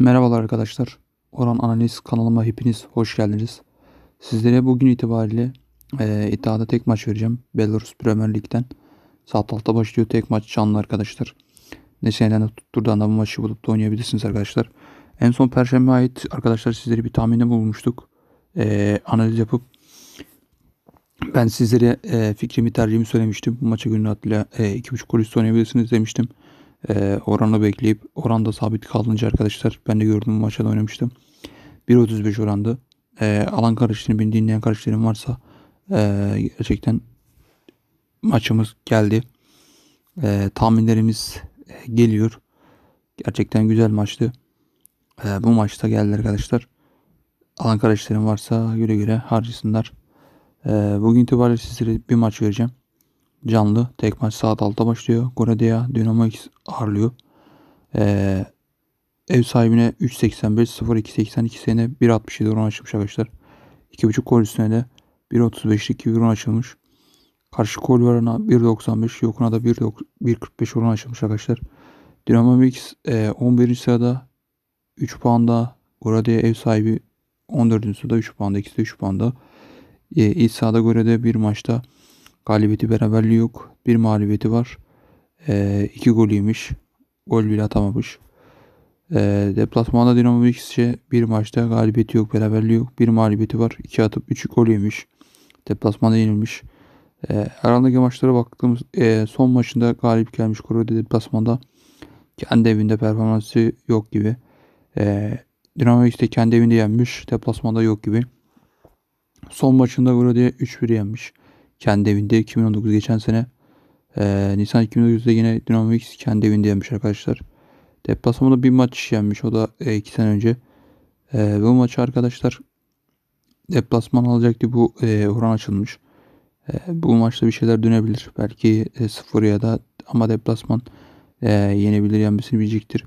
Merhabalar arkadaşlar. Oran Analiz kanalıma hepiniz hoş geldiniz. Sizlere bugün itibariyle e, iddiada tek maç vereceğim. Belarus Premier Lig'den. Saat 6'da başlıyor tek maç canlı arkadaşlar. Ne de tutturdu da bu maçı bulup da oynayabilirsiniz arkadaşlar. En son Perşembe ait arkadaşlar sizlere bir tahminde bulmuştuk. E, analiz yapıp ben sizlere e, fikrimi tercihimi söylemiştim. Bu maçı günün adıyla e, 2.5 gol oynayabilirsiniz demiştim e, oranı bekleyip oran da sabit kalınca arkadaşlar ben de gördüm maçta oynamıştım. 1.35 orandı. E, alan karıştığını beni dinleyen kardeşlerim varsa e, gerçekten maçımız geldi. E, tahminlerimiz geliyor. Gerçekten güzel maçtı. E, bu maçta geldi arkadaşlar. Alan kardeşlerim varsa güle güle harcısınlar E, bugün itibariyle sizlere bir maç vereceğim canlı. Tek maç saat 6'da başlıyor. Goradia Dynamo X ağırlıyor. Ee, ev sahibine 3.85 0.282 sene 1.67 oran açılmış arkadaşlar. 2.5 gol üstüne de 1.35'lik bir oran açılmış. Karşı gol varana 1.95 yokuna da 1.45 oran açılmış arkadaşlar. Dynamo X e, 11. sırada 3 puanda. Goradia ev sahibi 14. sırada 3 puanda. İkisi de 3 puanda. E, İç sahada Goradia bir maçta galibiyeti beraberliği yok. Bir mağlubiyeti var. E, iki gol yemiş. Gol bile atamamış. E, deplasmanda Dinamo Biskic'e bir maçta galibiyeti yok, beraberliği yok. Bir mağlubiyeti var. İki atıp üç gol yemiş. Deplasmanda yenilmiş. E, arandaki maçlara baktığımız e, son maçında galip gelmiş Koreli deplasmanda. Kendi evinde performansı yok gibi. E, Dinamo X kendi evinde yenmiş. Deplasmanda yok gibi. Son maçında Grode'ye 3-1 yenmiş kendi evinde 2019 geçen sene e, Nisan 2019'da yine Dinamo X kendi evinde yenmiş arkadaşlar. Deplasmanda bir maç yenmiş o da 2 e, iki sene önce. E, bu maçı arkadaşlar deplasman alacaktı bu e, oran açılmış. E, bu maçta bir şeyler dönebilir. Belki e, sıfır ya da ama deplasman e, yenebilir yenmesini bilecektir.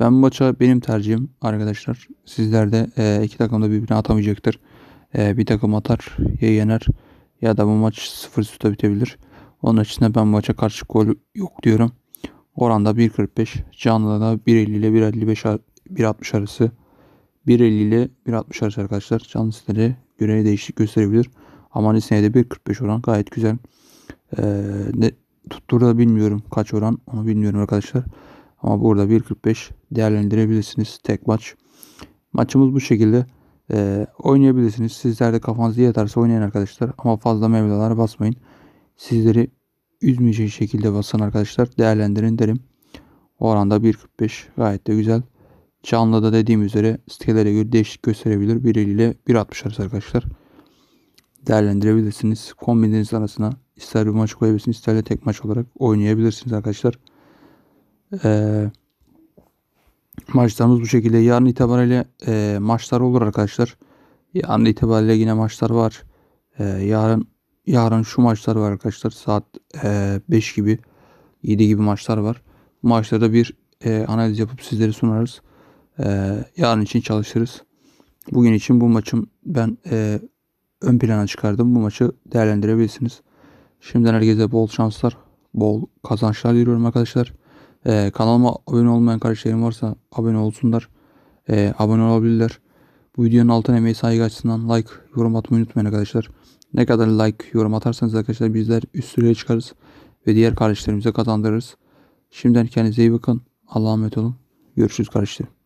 Ben bu maça benim tercihim arkadaşlar. Sizler de e, iki takım da birbirine atamayacaktır. E, bir takım atar ya yener ya da bu maç 0-3'te bitebilir. Onun açısından ben maça karşı gol yok diyorum. Oranda 1.45, canlıda da 1.50 ile 1.55 1.60 arası. 1.50 ile 1.60 arası arkadaşlar. Canlı sitelere göre değişiklik gösterebilir. Ama Nisan'a de 1.45 oran gayet güzel. Ee, ne, tutturdu da bilmiyorum kaç oran onu bilmiyorum arkadaşlar. Ama burada 1.45 değerlendirebilirsiniz tek maç. Maçımız bu şekilde e, oynayabilirsiniz. Sizler de iyi yatarsa oynayın arkadaşlar. Ama fazla mevlalara basmayın. Sizleri üzmeyecek şekilde basın arkadaşlar. Değerlendirin derim. O oranda 1.45 gayet de güzel. Canlı da dediğim üzere sitelere göre değişik gösterebilir. 1.50 ile 1.60 arası arkadaşlar. Değerlendirebilirsiniz. Kombinleriniz arasına ister bir maç koyabilirsiniz ister de tek maç olarak oynayabilirsiniz arkadaşlar. Ee, maçlarımız bu şekilde. Yarın itibariyle e, maçlar olur arkadaşlar. Yarın itibariyle yine maçlar var. E, yarın yarın şu maçlar var arkadaşlar. Saat e, gibi 7 gibi maçlar var. Bu maçlarda bir e, analiz yapıp sizlere sunarız. E, yarın için çalışırız. Bugün için bu maçım ben e, ön plana çıkardım. Bu maçı değerlendirebilirsiniz. Şimdiden herkese bol şanslar, bol kazançlar diliyorum arkadaşlar. Ee, kanalıma abone olmayan kardeşlerim varsa abone olsunlar. Ee, abone olabilirler. Bu videonun altına emeği saygı açısından like, yorum atmayı unutmayın arkadaşlar. Ne kadar like, yorum atarsanız arkadaşlar bizler üst süreye çıkarız. Ve diğer kardeşlerimize kazandırırız. Şimdiden kendinize iyi bakın. Allah'a emanet olun. Görüşürüz kardeşlerim.